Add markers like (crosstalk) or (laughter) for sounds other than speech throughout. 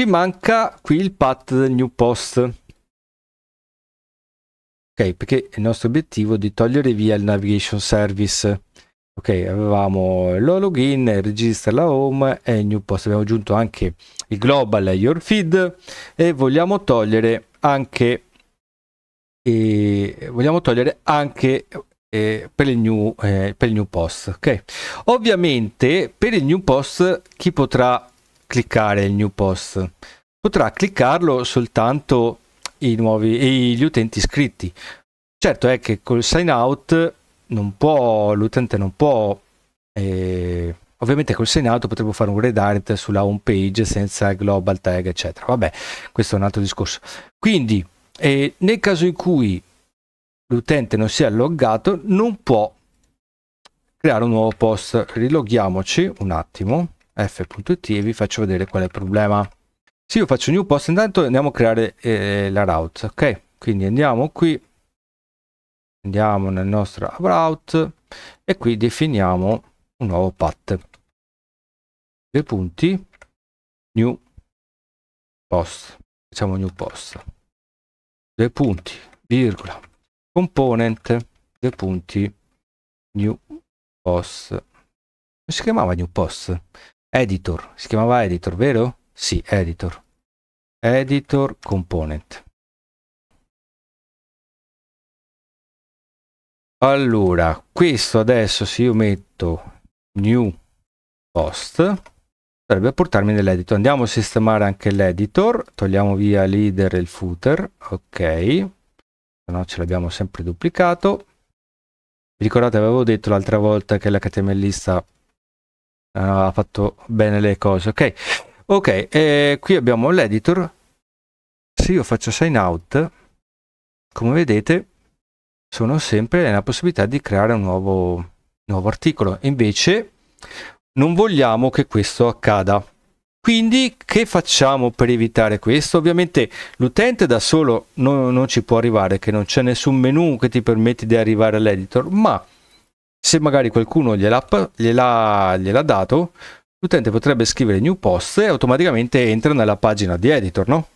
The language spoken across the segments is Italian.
ci manca qui il path del new post ok perché il nostro obiettivo è di togliere via il navigation service ok avevamo lo login il registra la home e il new post abbiamo aggiunto anche il global e your feed e vogliamo togliere anche e vogliamo togliere anche eh, per, il new, eh, per il new post ok ovviamente per il new post chi potrà cliccare il new post. Potrà cliccarlo soltanto i nuovi, gli utenti iscritti. Certo è che col sign out non può, l'utente non può, eh, ovviamente col sign out potremmo fare un redirect sulla home page senza global tag eccetera. Vabbè, questo è un altro discorso. Quindi eh, nel caso in cui l'utente non sia loggato non può creare un nuovo post. Riloghiamoci un attimo f.t e vi faccio vedere qual è il problema. Se io faccio new post, intanto andiamo a creare eh, la route, ok? Quindi andiamo qui, andiamo nel nostro route e qui definiamo un nuovo path. Due punti, new post, facciamo new post. Due punti, virgola, component, due punti, new post. si chiamava new post? editor, si chiamava editor, vero? Sì, editor. Editor component. Allora, questo adesso se io metto new post, dovrebbe portarmi nell'editor. Andiamo a sistemare anche l'editor, togliamo via leader e il footer, ok. Se no ce l'abbiamo sempre duplicato. Vi ricordate, avevo detto l'altra volta che l'HTML lista eh, ha fatto bene le cose. Ok, ok, eh, qui abbiamo l'editor. Se io faccio sign out, come vedete, sono sempre nella possibilità di creare un nuovo, nuovo articolo. Invece, non vogliamo che questo accada. Quindi che facciamo per evitare questo? Ovviamente l'utente da solo non, non, ci può arrivare, che non c'è nessun menu che ti permette di arrivare all'editor, ma se magari qualcuno gliel'ha, gliel'ha, gliel'ha dato, l'utente potrebbe scrivere new post e automaticamente entra nella pagina di editor, no?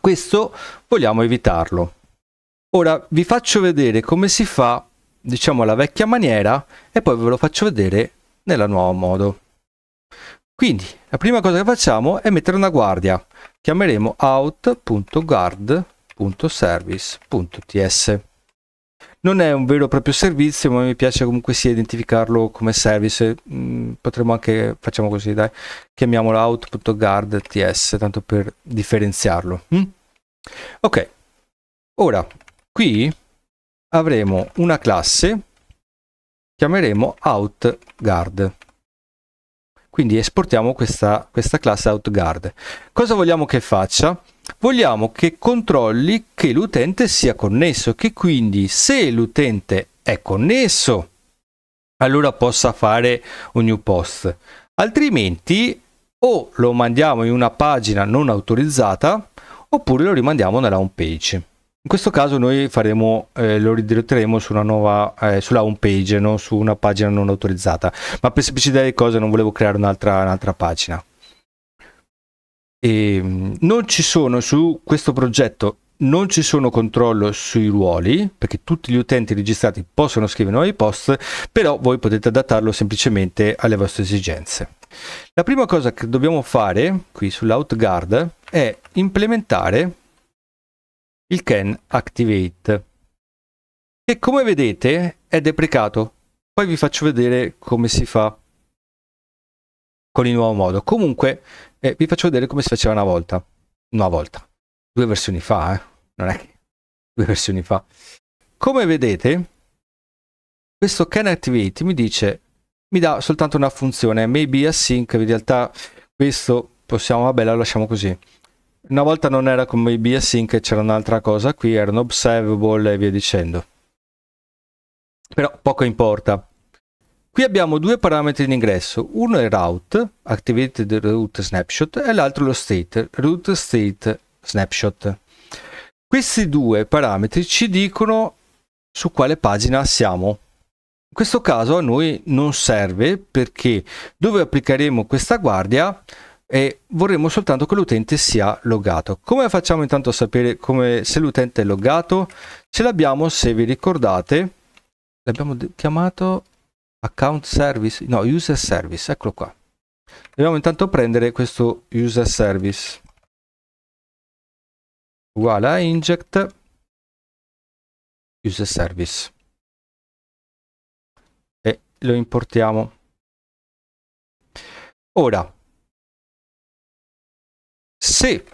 Questo vogliamo evitarlo. Ora vi faccio vedere come si fa, diciamo, alla vecchia maniera e poi ve lo faccio vedere nella nuova modo. Quindi la prima cosa che facciamo è mettere una guardia. Chiameremo out.guard.service.ts non è un vero e proprio servizio, ma mi piace comunque sia identificarlo come service. Mm, potremmo anche, facciamo così, dai, chiamiamolo out.guard.ts, tanto per differenziarlo. Mm? Ok, ora qui avremo una classe, chiameremo outguard. Quindi esportiamo questa, questa classe outguard. Cosa vogliamo che faccia? vogliamo che controlli che l'utente sia connesso, che quindi se l'utente è connesso, allora possa fare un new post. Altrimenti o lo mandiamo in una pagina non autorizzata oppure lo rimandiamo nella home page. In questo caso noi faremo, eh, lo ridiretteremo su nuova, eh, sulla home page, non su una pagina non autorizzata. Ma per semplicità di cose non volevo creare un'altra un pagina. E ehm, non ci sono su questo progetto non ci sono controllo sui ruoli perché tutti gli utenti registrati possono scrivere nuovi post però voi potete adattarlo semplicemente alle vostre esigenze la prima cosa che dobbiamo fare qui sull'outguard è implementare il can activate che come vedete è deprecato poi vi faccio vedere come si fa con il nuovo modo. Comunque eh, vi faccio vedere come si faceva una volta, una volta, due versioni fa, eh? non è che due versioni fa. Come vedete, questo can activate mi dice, mi dà soltanto una funzione, maybe async, in realtà questo possiamo, vabbè la lasciamo così. Una volta non era con maybe async, c'era un'altra cosa qui, era un observable e via dicendo. Però poco importa. Qui abbiamo due parametri in ingresso, uno è route, activated route snapshot, e l'altro lo state, route state snapshot. Questi due parametri ci dicono su quale pagina siamo. In questo caso a noi non serve perché dove applicheremo questa guardia e eh, vorremmo soltanto che l'utente sia logato. Come facciamo intanto a sapere come, se l'utente è logato? Ce l'abbiamo, se vi ricordate, l'abbiamo chiamato account service no user service eccolo qua dobbiamo intanto prendere questo user service uguale a inject user service e lo importiamo ora se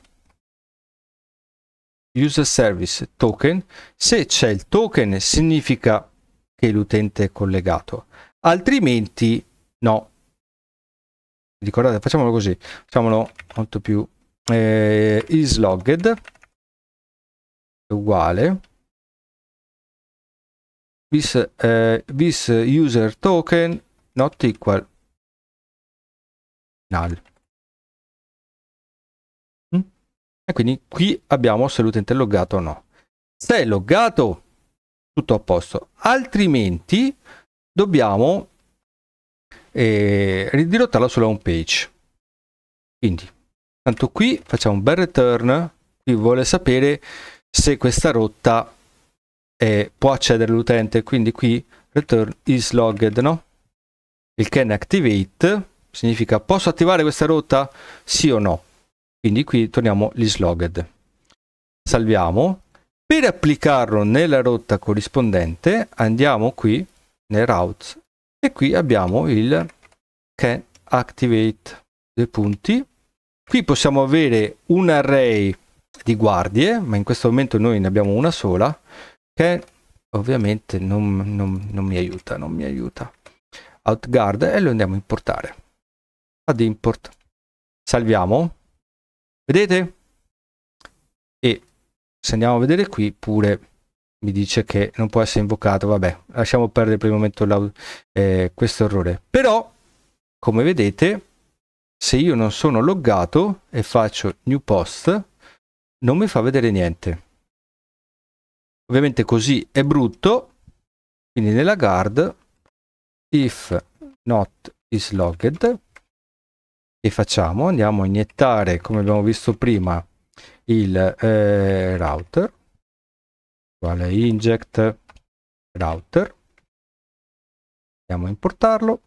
user service token se c'è il token significa che l'utente è collegato altrimenti no. Ricordate, facciamolo così, facciamolo molto più eh, is logged uguale this, eh, this user token not equal null. Mm? E quindi qui abbiamo assolutamente loggato o no. Se è loggato, tutto a posto, altrimenti dobbiamo eh, ridirottarla sulla home page quindi tanto qui facciamo un bel return qui vuole sapere se questa rotta eh, può accedere l'utente quindi qui return is logged no il can activate significa posso attivare questa rotta sì o no quindi qui torniamo l'is salviamo per applicarlo nella rotta corrispondente andiamo qui nel routes e qui abbiamo il can activate due punti qui possiamo avere un array di guardie ma in questo momento noi ne abbiamo una sola che ovviamente non, non, non mi aiuta non mi aiuta outguard e lo andiamo a importare ad import salviamo vedete e se andiamo a vedere qui pure mi dice che non può essere invocato. Vabbè, lasciamo perdere per il momento eh, questo errore. Però, come vedete, se io non sono loggato e faccio new post, non mi fa vedere niente. Ovviamente così è brutto, quindi nella guard if not is logged e facciamo, andiamo a iniettare come abbiamo visto prima il eh, router quale inject router andiamo a importarlo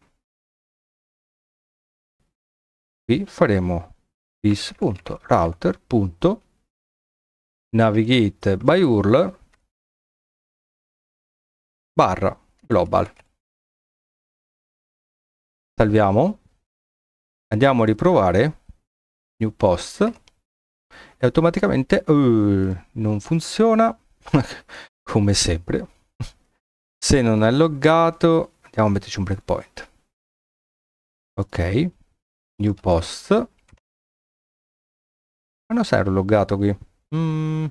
qui faremo this.router.navigate by url barra global salviamo andiamo a riprovare new post e automaticamente uh, non funziona (laughs) come sempre. Se non è loggato, andiamo a metterci un breakpoint. Ok, new post. Ma non sarò loggato qui. Mm.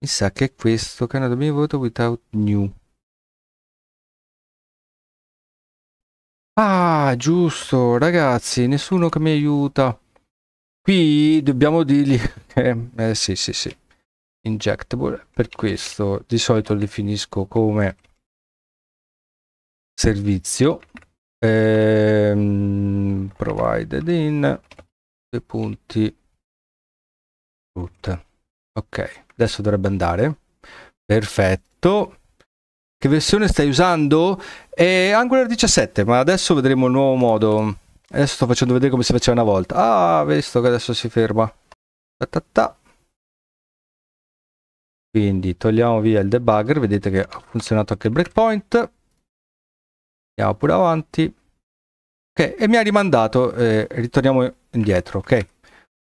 Mi sa che è questo, Canada mi voto without new. Ah, giusto, ragazzi, nessuno che mi aiuta. Qui dobbiamo dirgli... (laughs) eh, eh sì, sì, sì injectable per questo di solito lo definisco come servizio ehm, provided in due punti root ok adesso dovrebbe andare perfetto che versione stai usando? è Angular 17 ma adesso vedremo il nuovo modo adesso sto facendo vedere come si faceva una volta ah visto che adesso si ferma ta ta ta quindi togliamo via il debugger vedete che ha funzionato anche il breakpoint andiamo pure avanti ok e mi ha rimandato eh, ritorniamo indietro ok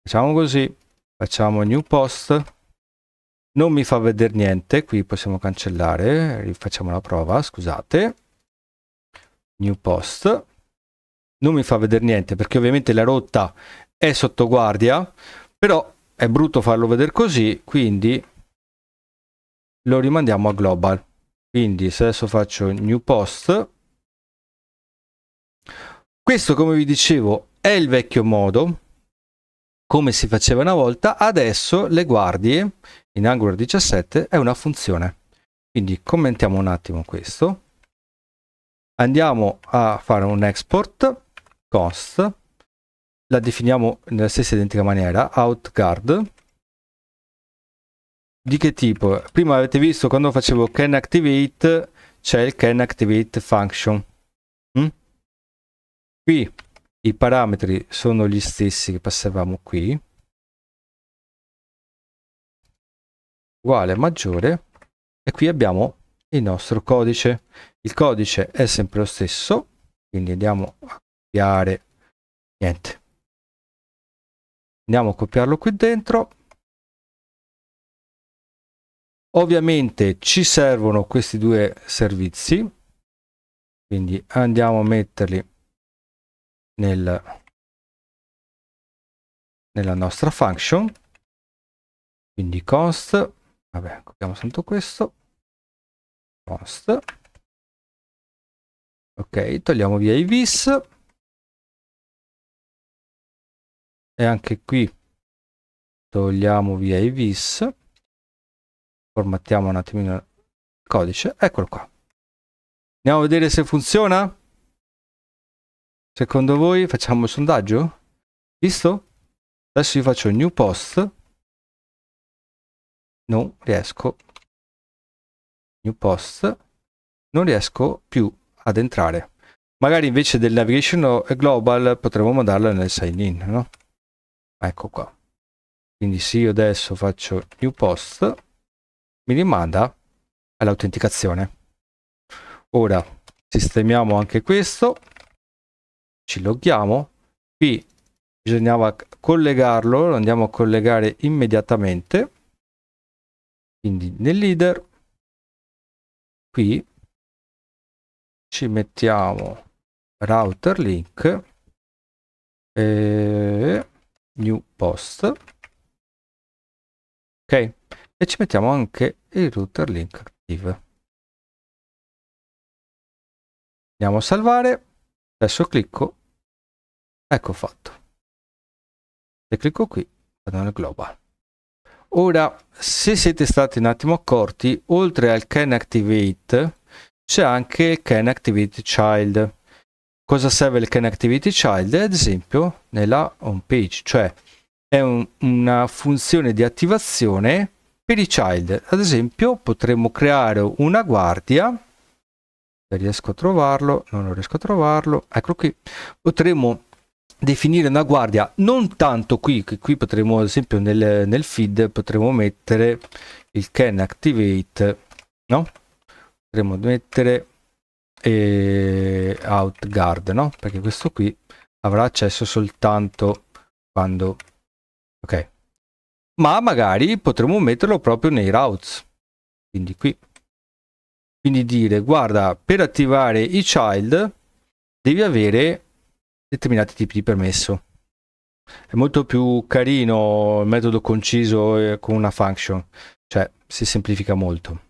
facciamo così facciamo new post non mi fa vedere niente qui possiamo cancellare rifacciamo la prova scusate new post non mi fa vedere niente perché ovviamente la rotta è sotto guardia però è brutto farlo vedere così quindi lo rimandiamo a global quindi se adesso faccio new post questo come vi dicevo è il vecchio modo come si faceva una volta adesso le guardie in angular 17 è una funzione quindi commentiamo un attimo questo andiamo a fare un export cost la definiamo nella stessa identica maniera outguard di che tipo? Prima avete visto quando facevo can activate c'è il can activate function. Mm? Qui i parametri sono gli stessi che passavamo qui. Uguale maggiore e qui abbiamo il nostro codice. Il codice è sempre lo stesso, quindi andiamo a copiare niente. Andiamo a copiarlo qui dentro ovviamente ci servono questi due servizi quindi andiamo a metterli nel, nella nostra function quindi const vabbè copiamo soltanto questo const ok togliamo via i vis e anche qui togliamo via i vis formattiamo un attimino il codice eccolo qua andiamo a vedere se funziona secondo voi facciamo il sondaggio visto adesso io faccio new post non riesco new post non riesco più ad entrare magari invece del navigation global potremmo mandarla nel sign in no? ecco qua quindi se io adesso faccio new post mi rimanda all'autenticazione. Ora sistemiamo anche questo, ci loghiamo, qui bisognava collegarlo, lo andiamo a collegare immediatamente, quindi nel leader, qui ci mettiamo router link e new post ok e ci mettiamo anche il router link active andiamo a salvare adesso clicco ecco fatto e clicco qui vado nel global ora se siete stati un attimo accorti oltre al can activate c'è anche il can activate child cosa serve il can activity child ad esempio nella home page cioè è un, una funzione di attivazione per i child ad esempio potremmo creare una guardia se riesco a trovarlo non riesco a trovarlo eccolo qui potremmo definire una guardia non tanto qui che qui potremmo ad esempio nel, nel feed potremmo mettere il can activate no potremmo mettere eh, guard no perché questo qui avrà accesso soltanto quando ok ma magari potremmo metterlo proprio nei routes quindi qui quindi dire guarda per attivare i child devi avere determinati tipi di permesso è molto più carino il metodo conciso eh, con una function cioè si semplifica molto